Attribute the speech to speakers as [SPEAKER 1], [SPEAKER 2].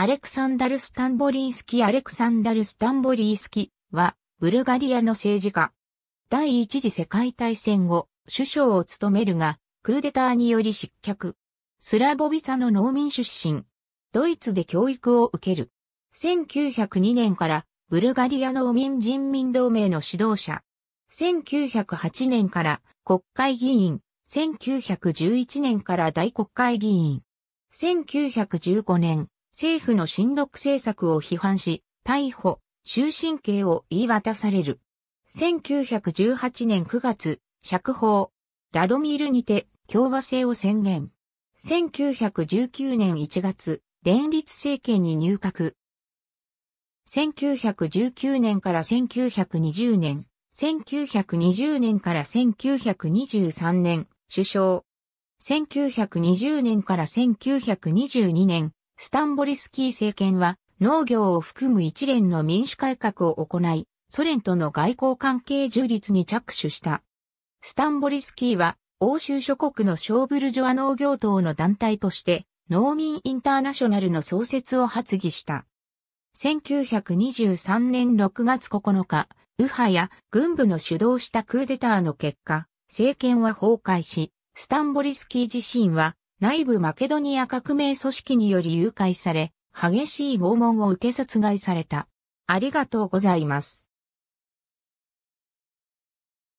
[SPEAKER 1] アレクサンダル・スタンボリースキアレクサンダル・スタンボリースキは、ブルガリアの政治家。第一次世界大戦後、首相を務めるが、クーデターにより失脚。スラボビサの農民出身。ドイツで教育を受ける。1902年から、ブルガリア農民人民同盟の指導者。1908年から国会議員。1911年から大国会議員。1915年、政府の親独政策を批判し、逮捕、終身刑を言い渡される。1918年9月、釈放、ラドミールにて共和制を宣言。1919年1月、連立政権に入閣。1919年から1920年、1920年から1923年、首相。1920年から1922年、スタンボリスキー政権は農業を含む一連の民主改革を行い、ソ連との外交関係充立に着手した。スタンボリスキーは欧州諸国のショーブルジョア農業党の団体として農民インターナショナルの創設を発議した。1923年6月9日、右派や軍部の主導したクーデターの結果、政権は崩壊し、スタンボリスキー自身は内部マケドニア革命組織により誘拐され、激しい拷問を受け殺害された。ありがとうございます。